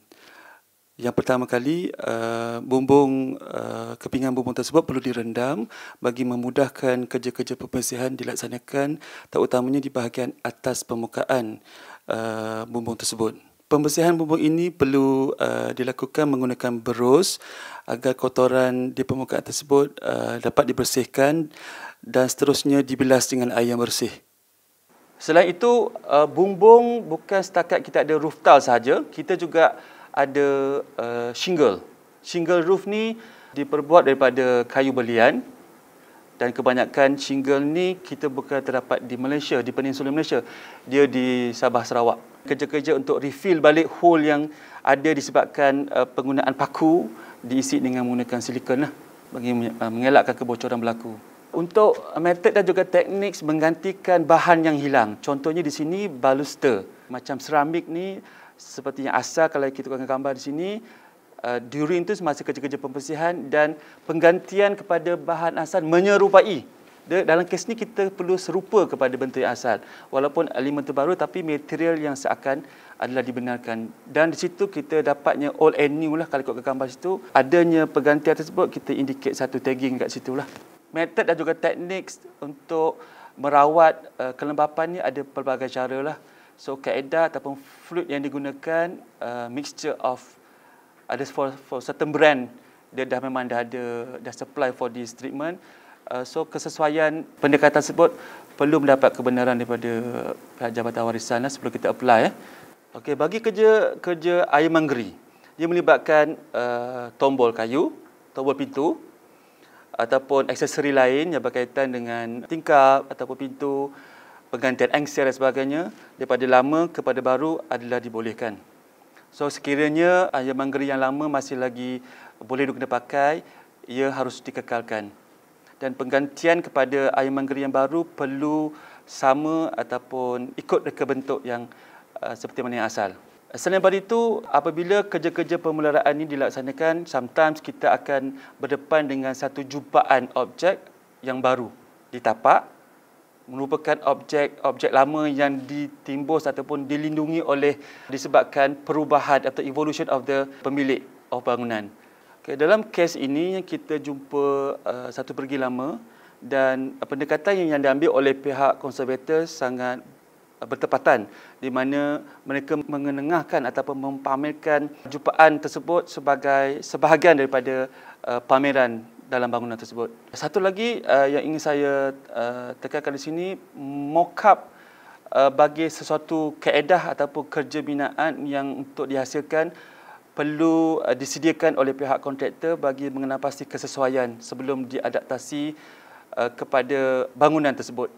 Speaker 1: yang pertama kali, eh, bumbung eh, kepingan bumbung tersebut perlu direndam bagi memudahkan kerja-kerja pembersihan dilaksanakan terutamanya di bahagian atas permukaan eh, bumbung tersebut. Pembersihan bumbung ini perlu dilakukan menggunakan berus agar kotoran di permukaan tersebut dapat dibersihkan dan seterusnya dibilas dengan air yang bersih. Selain itu, bumbung bukan setakat kita ada roof tile sahaja, kita juga ada uh, shingle. Shingle roof ni diperbuat daripada kayu belian dan kebanyakan shingle ni kita bukan terdapat di Malaysia, di peninsula Malaysia. Dia di Sabah Sarawak. Kerja-kerja untuk refill balik hole yang ada disebabkan uh, penggunaan paku diisi dengan menggunakan silikon lah bagi uh, mengelakkan kebocoran berlaku. Untuk method dan juga teknik menggantikan bahan yang hilang. Contohnya di sini baluster. Macam seramik ni seperti yang asal kalau kita tengok gambar di sini uh, during itu semasa kerja-kerja pembersihan dan penggantian kepada bahan asal menyerupai dalam kes ni kita perlu serupa kepada bentuk asal walaupun elemen terbaru tapi material yang seakan adalah dibenarkan dan di situ kita dapatnya all and new lah kalau ikut gambar situ adanya penggantian tersebut kita indicate satu tagging kat situ lah method dan juga teknik untuk merawat uh, kelembapan ni ada pelbagai cara lah So kaedah ataupun fluid yang digunakan uh, mixture of ada for, for certain brand dia dah memang dah ada dah supply for this treatment. Uh, so kesesuaian pendekatan tersebut perlu mendapat kebenaran daripada pihak jabatan warisan lah sebelum kita apply. Eh. Okey, bagi kerja kerja air mangeri, dia melibatkan uh, tombol kayu, tombol pintu ataupun aksesori lain yang berkaitan dengan tingkap ataupun pintu penggantian angsir dan sebagainya daripada lama kepada baru adalah dibolehkan. So sekiranya ayam manggeri yang lama masih lagi boleh kena pakai, ia harus dikekalkan. Dan penggantian kepada ayam manggeri yang baru perlu sama ataupun ikut reka bentuk yang uh, seperti mana yang asal. Selain daripada itu, apabila kerja-kerja pemularaan ini dilaksanakan, sometimes kita akan berdepan dengan satu jumpaan objek yang baru di tapak merupakan objek-objek lama yang ditimbus ataupun dilindungi oleh disebabkan perubahan atau evolution of the pemilik of bangunan. Okay, dalam kes ini kita jumpa uh, satu pergi lama dan uh, pendekatan yang, yang diambil oleh pihak konservator sangat uh, bertepatan di mana mereka mengenengahkan ataupun mempamerkan jumpaan tersebut sebagai sebahagian daripada uh, pameran dalam bangunan tersebut. Satu lagi uh, yang ingin saya uh, tekankan di sini, mock-up uh, bagi sesuatu keedah ataupun kerja binaan yang untuk dihasilkan perlu uh, disediakan oleh pihak kontraktor bagi mengenapasi kesesuaian sebelum diadaptasi uh, kepada bangunan tersebut.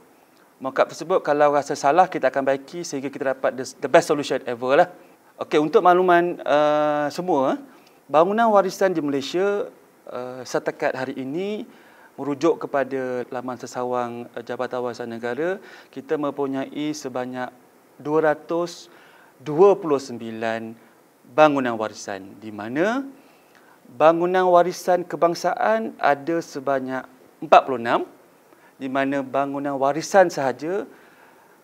Speaker 1: Mock-up tersebut kalau rasa salah, kita akan baiki sehingga kita dapat the, the best solution ever. Lah. Okay, untuk makluman uh, semua, bangunan warisan di Malaysia Eh, setakat hari ini merujuk kepada laman sesawang eh, Jabatan Warisan Negara kita mempunyai sebanyak 229 bangunan warisan di mana bangunan warisan kebangsaan ada sebanyak 46 di mana bangunan warisan sahaja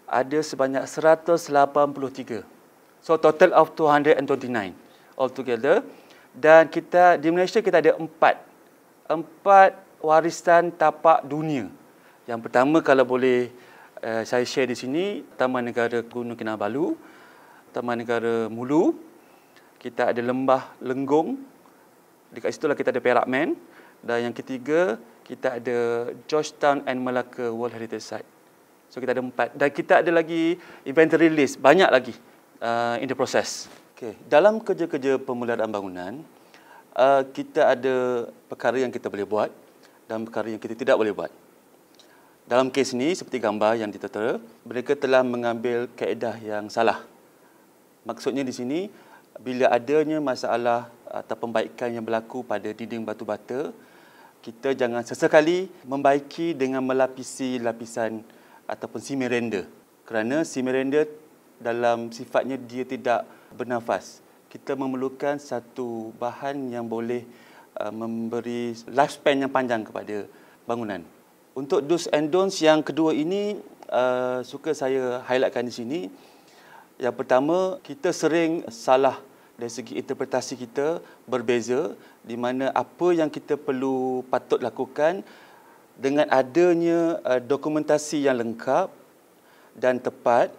Speaker 1: ada sebanyak 183 so total of 229 altogether dan kita di Malaysia kita ada empat empat warisan tapak dunia. Yang pertama kalau boleh uh, saya share di sini Taman Negara Gunung Kinabalu, Taman Negara Mulu, kita ada Lembah Lenggong. di Dekat situlah kita ada Perak Man dan yang ketiga kita ada Georgetown and Melaka World Heritage Site. So kita ada empat dan kita ada lagi inventory list banyak lagi uh, in the process. Okey, dalam kerja-kerja pemulihan bangunan, uh, kita ada perkara yang kita boleh buat dan perkara yang kita tidak boleh buat. Dalam kes ini, seperti gambar yang ditertera, mereka telah mengambil kaedah yang salah. Maksudnya di sini, bila adanya masalah atau pembaikan yang berlaku pada dinding batu bata, kita jangan sesekali membaiki dengan melapisi lapisan ataupun simerenda. Kerana simerenda dalam sifatnya dia tidak bernafas. Kita memerlukan satu bahan yang boleh uh, memberi lifespan yang panjang kepada bangunan. Untuk dos and don'ts yang kedua ini, uh, suka saya highlightkan di sini. Yang pertama, kita sering salah dari segi interpretasi kita berbeza di mana apa yang kita perlu patut lakukan dengan adanya uh, dokumentasi yang lengkap dan tepat,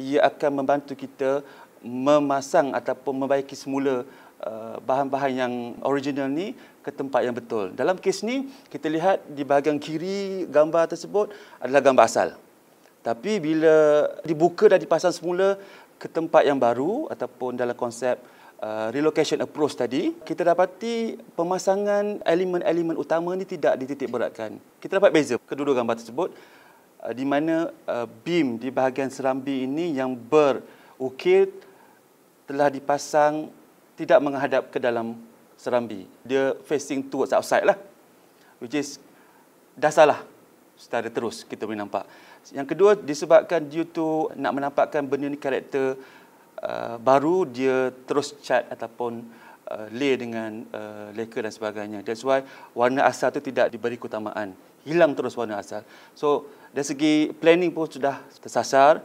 Speaker 1: ia akan membantu kita memasang ataupun membaiki semula uh, bahan-bahan yang original ni ke tempat yang betul. Dalam kes ni kita lihat di bahagian kiri gambar tersebut adalah gambar asal. Tapi bila dibuka dan dipasang semula ke tempat yang baru ataupun dalam konsep uh, relocation approach tadi, kita dapati pemasangan elemen-elemen utama ni tidak dititik beratkan. Kita dapat beza kedua-dua gambar tersebut uh, di mana uh, beam di bahagian serambi ini yang berukir telah dipasang tidak menghadap ke dalam serambi. Dia facing towards outside lah. Which is dah salah. Setara terus kita boleh nampak. Yang kedua disebabkan due to nak menampakkan benda ni karakter uh, baru dia terus chat ataupun uh, lay dengan uh, leka dan sebagainya. That's why warna asal tu tidak diberi keutamaan. Hilang terus warna asal. So dari segi planning pun sudah tersasar.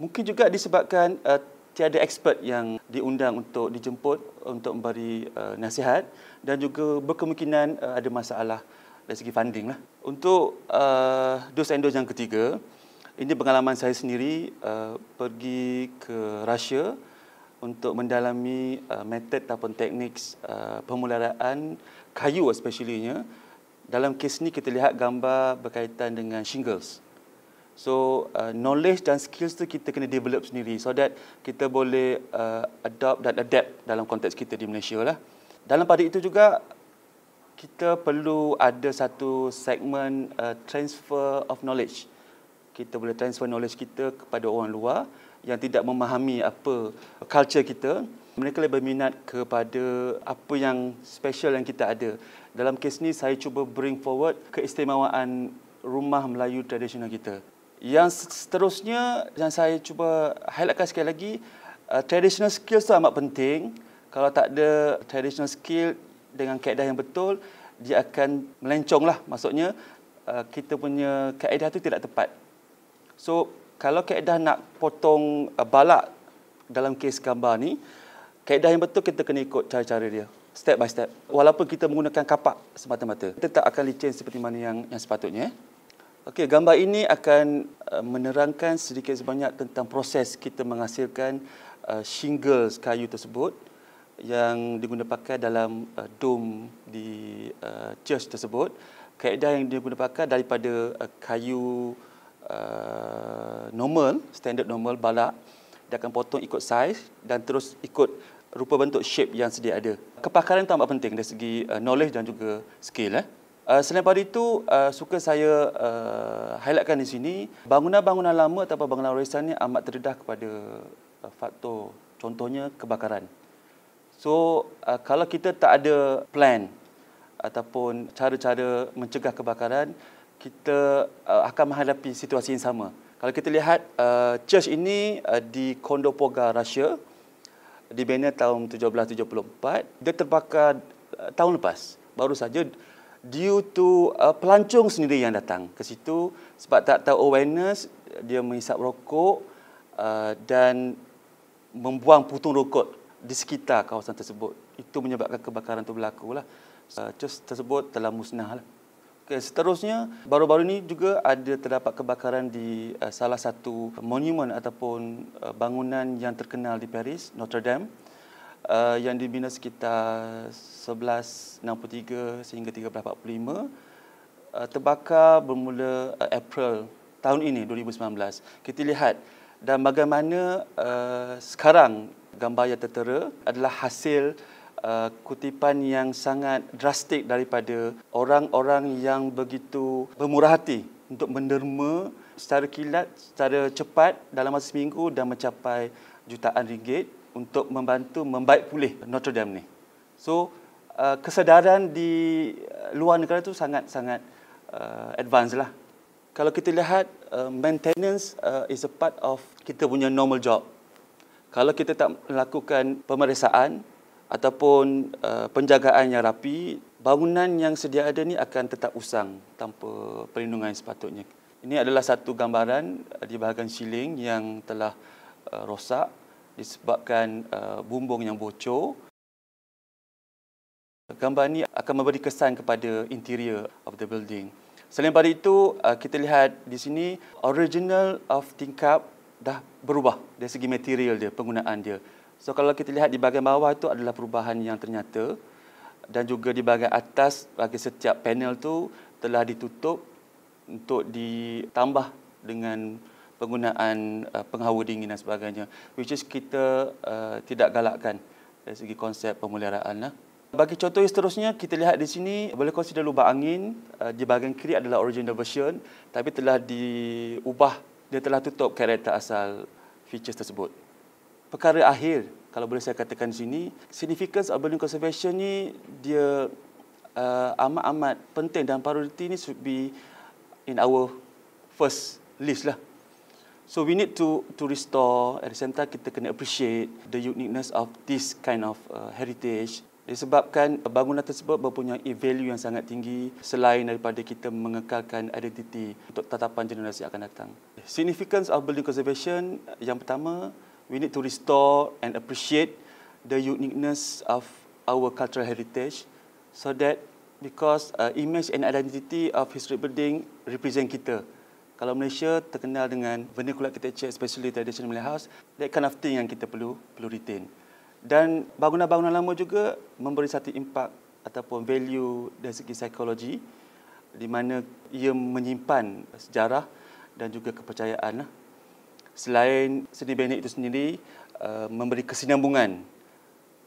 Speaker 1: Mungkin juga disebabkan uh, tiada expert yang diundang untuk dijemput untuk memberi uh, nasihat dan juga berkemungkinan uh, ada masalah dari segi funding lah. Untuk uh, dos and dos yang ketiga, ini pengalaman saya sendiri uh, pergi ke Rusia untuk mendalami uh, method ataupun teknik uh, pemularaan kayu especially-nya. Dalam kes ni kita lihat gambar berkaitan dengan shingles. So uh, knowledge dan skills tu kita kena develop sendiri so that kita boleh uh, adopt dan adapt dalam konteks kita di Malaysia lah. Dalam pada itu juga kita perlu ada satu segmen uh, transfer of knowledge. Kita boleh transfer knowledge kita kepada orang luar yang tidak memahami apa culture kita. Mereka lebih minat kepada apa yang special yang kita ada. Dalam kes ni saya cuba bring forward keistimewaan rumah Melayu tradisional kita. Yang seterusnya yang saya cuba highlightkan sekali lagi, uh, traditional skills tu amat penting. Kalau tak ada traditional skill dengan kaedah yang betul, dia akan melencong lah. Maksudnya, uh, kita punya kaedah tu tidak tepat. So, kalau kaedah nak potong uh, balak dalam kes gambar ni, kaedah yang betul kita kena ikut cara-cara dia. Step by step. Walaupun kita menggunakan kapak semata-mata, kita tak akan licin seperti mana yang, yang sepatutnya. Eh. Okey, gambar ini akan uh, menerangkan sedikit sebanyak tentang proses kita menghasilkan uh, shingles kayu tersebut yang digunakan dalam uh, dom di uh, church tersebut. Kaedah yang digunakan daripada kayu normal, standard normal, balak. Dia akan potong ikut saiz dan terus ikut rupa bentuk shape yang sedia ada. Kepakaran itu amat penting dari segi knowledge dan juga skill. Eh. Eh, selain pada itu eh, suka saya eh, highlightkan di sini bangunan-bangunan lama atau bangunan warisan ini amat terdedah kepada faktor contohnya kebakaran. So kalau kita tak ada plan ataupun cara-cara mencegah kebakaran kita akan menghadapi situasi yang sama. Kalau kita lihat church ini di Kondopoga, Russia dibina tahun 1774 dia terbakar tahun lepas baru saja due to uh, pelancong sendiri yang datang ke situ sebab tak tahu awareness dia menghisap rokok uh, dan membuang putung rokok di sekitar kawasan tersebut itu menyebabkan kebakaran itu berlaku lah uh, tersebut telah musnah lah. Okay, seterusnya baru-baru ini juga ada terdapat kebakaran di uh, salah satu monumen ataupun uh, bangunan yang terkenal di Paris Notre Dame uh, yang dibina sekitar 1163 sehingga 1345 uh, terbakar bermula uh, April tahun ini 2019. Kita lihat dan bagaimana uh, sekarang gambar yang tertera adalah hasil uh, kutipan yang sangat drastik daripada orang-orang yang begitu bermurah hati untuk menderma secara kilat, secara cepat dalam masa seminggu dan mencapai jutaan ringgit untuk membantu membaik pulih Notre Dame ni. So uh, kesedaran di uh, luar negara tu sangat-sangat uh, advance lah. Kalau kita lihat uh, maintenance uh, is a part of kita punya normal job. Kalau kita tak melakukan pemeriksaan ataupun uh, penjagaan yang rapi, bangunan yang sedia ada ni akan tetap usang tanpa perlindungan sepatutnya. Ini adalah satu gambaran uh, di bahagian siling yang telah Uh, rosak disebabkan uh, bumbung yang bocor. Gambar ini akan memberi kesan kepada interior of the building. Selain daripada itu, uh, kita lihat di sini original of tingkap dah berubah dari segi material dia, penggunaan dia. So kalau kita lihat di bahagian bawah itu adalah perubahan yang ternyata dan juga di bahagian atas bagi setiap panel tu telah ditutup untuk ditambah dengan penggunaan uh, penghawa dingin dan sebagainya which is kita uh, tidak galakkan dari segi konsep pemuliharaan lah. Bagi contoh yang seterusnya, kita lihat di sini boleh consider lubang angin uh, di bahagian kiri adalah original version tapi telah diubah, dia telah tutup karakter asal features tersebut. Perkara akhir, kalau boleh saya katakan di sini, significance of urban conservation ni dia uh, amat-amat penting dan priority ni should be in our first list lah. So we need to to restore at the same time kita kena appreciate the uniqueness of this kind of uh, heritage. Disebabkan bangunan tersebut mempunyai value yang sangat tinggi selain daripada kita mengekalkan identiti untuk tatapan generasi akan datang. Significance of building conservation yang pertama, we need to restore and appreciate the uniqueness of our cultural heritage so that because uh, image and identity of historic building represent kita. Kalau Malaysia terkenal dengan vernacular architecture especially traditional Malay house, that kind of thing yang kita perlu perlu retain. Dan bangunan-bangunan lama juga memberi satu impak ataupun value dari segi psikologi di mana ia menyimpan sejarah dan juga kepercayaan. Lah. Selain seni benek itu sendiri uh, memberi kesinambungan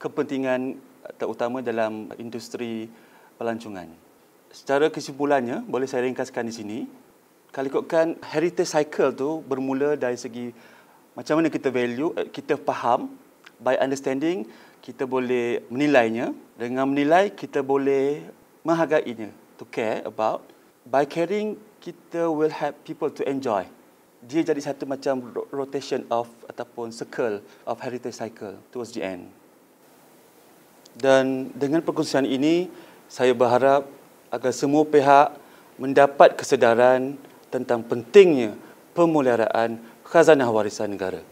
Speaker 1: kepentingan terutama dalam industri pelancongan. Secara kesimpulannya, boleh saya ringkaskan di sini, kalau ikutkan heritage cycle tu bermula dari segi macam mana kita value, eh, kita faham by understanding kita boleh menilainya dengan menilai kita boleh menghargainya to care about by caring kita will help people to enjoy dia jadi satu macam rotation of ataupun circle of heritage cycle towards the end dan dengan perkongsian ini saya berharap agar semua pihak mendapat kesedaran tentang pentingnya pemuliharaan khazanah warisan negara.